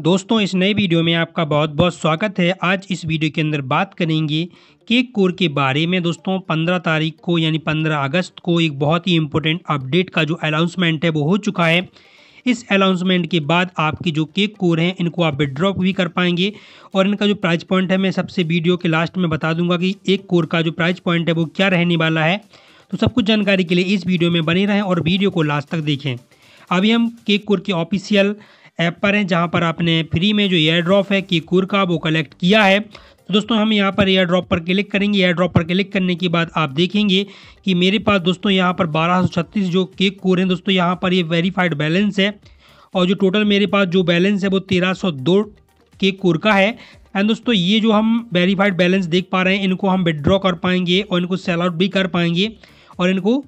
दोस्तों इस नए वीडियो में आपका बहुत बहुत स्वागत है आज इस वीडियो के अंदर बात करेंगे केक कोर के बारे में दोस्तों 15 तारीख को यानी 15 अगस्त को एक बहुत ही इम्पोर्टेंट अपडेट का जो अनाउंसमेंट है वो हो चुका है इस अनाउंसमेंट के बाद आपकी जो केक कोर हैं इनको आप विड्रॉप भी कर पाएंगे और इनका जो प्राइज पॉइंट है मैं सबसे वीडियो के लास्ट में बता दूंगा कि एक कोर का जो प्राइज पॉइंट है वो क्या रहने वाला है तो सब कुछ जानकारी के लिए इस वीडियो में बने रहें और वीडियो को लास्ट तक देखें अभी हम केक कोर के ऑफिशियल ऐप पर हैं जहाँ पर आपने फ्री में जो एयर ड्रॉप है की कुर का वो कलेक्ट किया है तो दोस्तों हम यहाँ पर एयर ड्रॉप पर क्लिक करेंगे एयर ड्रॉप पर क्लिक करने के बाद आप देखेंगे कि मेरे पास दोस्तों यहाँ पर 1236 जो केक कोर हैं दोस्तों यहाँ पर ये यह वेरीफाइड बैलेंस है और जो टोटल मेरे पास जो बैलेंस है वो 1302 केक कोर का है एंड दोस्तों ये जो हम वेरीफाइड बैलेंस देख पा रहे हैं इनको हम विदड्रॉ कर पाएंगे और इनको सेल आउट भी कर पाएंगे और इनको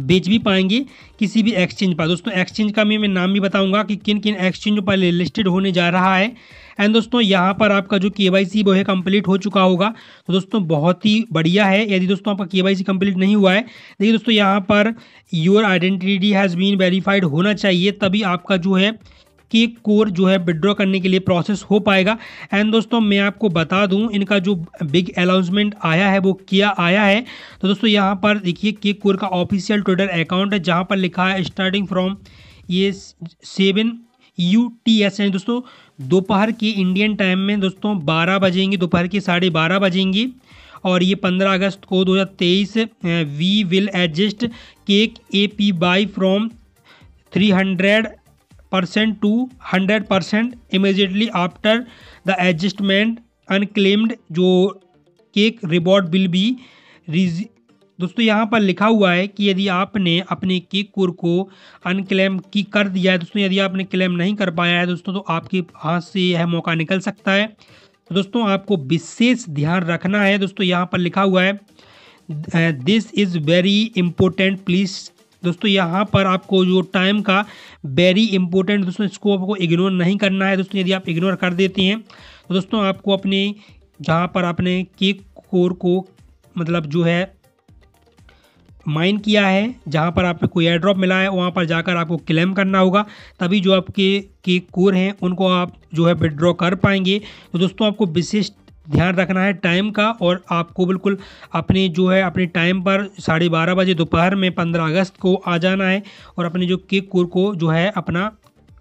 बेच भी पाएंगे किसी भी एक्सचेंज पर दोस्तों एक्सचेंज का मैं मैं नाम भी बताऊंगा कि किन किन एक्सचेंजों पर लिस्टेड होने जा रहा है एंड दोस्तों यहाँ पर आपका जो के वाई सी वो है कंप्लीट हो चुका होगा तो दोस्तों बहुत ही बढ़िया है यदि दोस्तों आपका के वाई सी कंप्लीट नहीं हुआ है देखिए दोस्तों यहाँ पर your identity has been verified होना चाहिए तभी आपका जो है कि कोर जो है विड्रॉ करने के लिए प्रोसेस हो पाएगा एंड दोस्तों मैं आपको बता दूं इनका जो बिग अनाउंसमेंट आया है वो किया आया है तो दोस्तों यहाँ पर देखिए केक कोर का ऑफिशियल ट्विटर अकाउंट है जहाँ पर लिखा है स्टार्टिंग फ्रॉम ये सेवन यू टी एस है दोस्तों दोपहर के इंडियन टाइम में दोस्तों बारह बजेंगी दोपहर के साढ़े बारह बजेंगी और ये पंद्रह अगस्त को तेईस we will adjust cake A P Y from three hundred percent to hundred percent immediately after the adjustment unclaimed जो केक रिवॉर्ड बिल भी रिज दोस्तों यहाँ पर लिखा हुआ है कि यदि आपने अपने केक कोर को अनक्लेम की कर दिया है दोस्तों यदि आपने क्लेम नहीं कर पाया है दोस्तों तो आपके हाथ से यह मौका निकल सकता है तो दोस्तों आपको विशेष ध्यान रखना है दोस्तों यहाँ पर लिखा हुआ है this is very important please दोस्तों यहाँ पर आपको जो टाइम का वेरी इंपॉर्टेंट दोस्तों इसको आपको इग्नोर नहीं करना है दोस्तों यदि आप इग्नोर कर देते हैं तो दोस्तों आपको अपने जहाँ पर आपने केक कोर को मतलब जो है माइन किया है जहाँ पर आपको कोई एयर ड्रॉप मिला है वहाँ पर जाकर आपको क्लेम करना होगा तभी जो आपके के कोर हैं उनको आप जो है विड्रॉ कर पाएंगे तो दोस्तों आपको विशिष्ट ध्यान रखना है टाइम का और आपको बिल्कुल अपनी जो है अपने टाइम पर साढ़े बारह बजे दोपहर में पंद्रह अगस्त को आ जाना है और अपने जो केक कोर को जो है अपना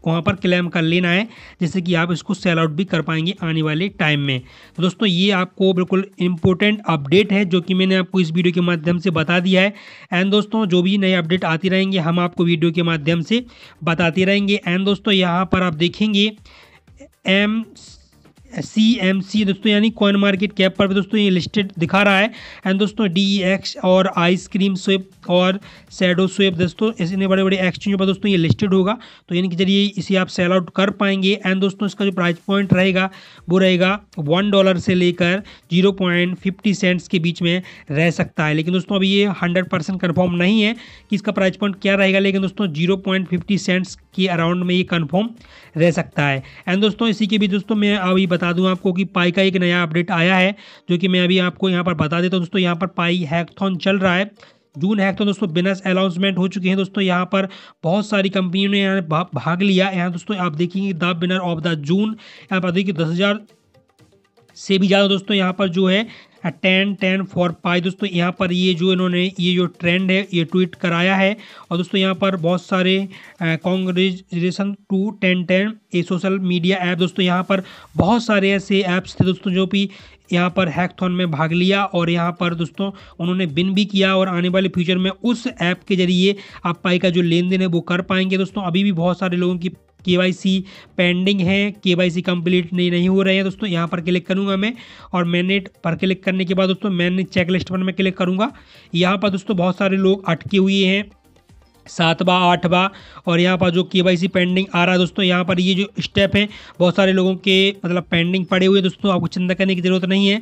वहाँ पर क्लेम कर लेना है जैसे कि आप इसको सेल आउट भी कर पाएंगे आने वाले टाइम में तो दोस्तों ये आपको बिल्कुल इंपॉर्टेंट अपडेट है जो कि मैंने आपको इस वीडियो के माध्यम से बता दिया है एंड दोस्तों जो भी नए अपडेट आती रहेंगे हम आपको वीडियो के माध्यम से बताते रहेंगे एंड दोस्तों यहाँ पर आप देखेंगे एम सी एम सी दोस्तों यानी कॉइन मार्केट कैप पर भी दोस्तों ये लिस्टेड दिखा रहा है एंड दोस्तों डी एक्स e और आइसक्रीम स्विप और सैडो स्वेप दोस्तों इतने बड़े बड़े एक्सचेंजों पर दोस्तों ये लिस्टेड होगा तो इनके जरिए इसे आप सेल आउट कर पाएंगे एंड दोस्तों इसका जो प्राइस पॉइंट रहेगा वो रहेगा वन डॉलर से लेकर जीरो पॉइंट फिफ्टी सेंट्स के बीच में रह सकता है लेकिन दोस्तों अभी ये हंड्रेड परसेंट कन्फर्म नहीं है कि इसका प्राइस पॉइंट क्या रहेगा लेकिन दोस्तों जीरो पॉइंट फिफ्टी सेंट्स के अराउंड में ये कन्फर्म रह सकता है एंड दोस्तों इसी के बीच दोस्तों मैं अभी बता दूँ आपको कि पाई का एक नया अपडेट आया है जो कि मैं अभी आपको यहाँ पर बता देता हूँ दोस्तों यहाँ पर पाई हैकथॉन चल रहा है जून हैक तो दोस्तों बिनस अनाउंसमेंट हो चुके हैं दोस्तों यहाँ पर बहुत सारी कंपनियों ने यहाँ भाग लिया यहाँ दोस्तों आप देखेंगे the winner of the June यहाँ पर देखिए दस हज़ार से भी ज़्यादा दोस्तों यहाँ पर जो है टेन टेन फॉर पाई दोस्तों यहाँ पर ये जो इन्होंने ये जो ट्रेंड है ये ट्वीट कराया है और दोस्तों यहाँ पर बहुत सारे कॉन्ग्रेजेशन टू टेन टेन ये सोशल मीडिया ऐप दोस्तों यहाँ पर बहुत सारे ऐसे ऐप्स थे दोस्तों जो भी यहाँ पर हैकथॉन में भाग लिया और यहाँ पर दोस्तों उन्होंने बिन भी किया और आने वाले फ्यूचर में उस ऐप के जरिए आप पाई का जो लेन देन है वो कर पाएंगे दोस्तों अभी भी बहुत सारे लोगों की के पेंडिंग है वाई कंप्लीट नहीं नहीं हो रहे हैं दोस्तों यहाँ पर क्लिक करूँगा मैं और मैनेट पर क्लिक करने के बाद दोस्तों मैंने चेक लिस्ट पर मैं क्लिक करूँगा यहाँ पर दोस्तों बहुत सारे लोग अटके हुए हैं सातवा आठवा और यहाँ पर जो के वाई सी पेंडिंग आ रहा है दोस्तों यहाँ पर ये जो स्टेप है बहुत सारे लोगों के मतलब पेंडिंग पड़े हुए दोस्तों आपको चिंता करने की ज़रूरत नहीं है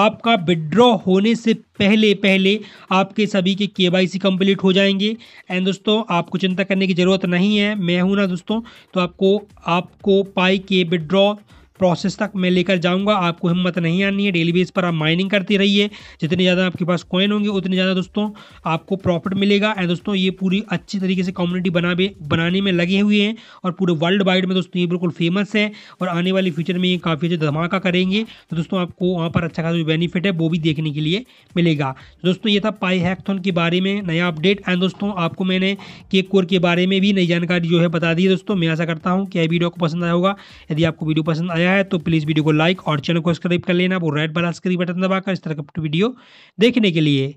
आपका विड्रॉ होने से पहले पहले आपके सभी के के वाई सी कम्प्लीट हो जाएंगे एंड दोस्तों आपको चिंता करने की ज़रूरत नहीं है मैं हूँ ना दोस्तों तो आपको आपको पाई के विड्रॉ प्रोसेस तक मैं लेकर जाऊँगा आपको हिम्मत नहीं आनी है डेली बेस पर आप माइनिंग करती रहिए जितने ज़्यादा आपके पास कॉइन होंगे उतने ज़्यादा दोस्तों आपको प्रॉफिट मिलेगा एंड दोस्तों ये पूरी अच्छी तरीके से कम्युनिटी बना बनाने में लगे हुए हैं और पूरे वर्ल्ड वाइड में दोस्तों ये बिल्कुल फेमस है और आने वाले फ्यूचर में ये काफ़ी अच्छा धमाका करेंगे तो दोस्तों आपको वहाँ पर अच्छा खासा बेनिफिट है वो भी देखने के लिए मिलेगा तो दोस्तों ये था पाई हैकथन के बारे में नया अपडेट एंड दोस्तों आपको मैंने केक कोर के बारे में भी नई जानकारी जो है बता दी दोस्तों मैं ऐसा करता हूँ कि यह वीडियो को पसंद आया होगा यदि आपको वीडियो पसंद आया गया है तो प्लीज़ वीडियो को लाइक और चैनल को सब्सक्राइब कर लेना वो रेड वाला स्क्रीन बटन दबाकर इस तरह का वीडियो देखने के लिए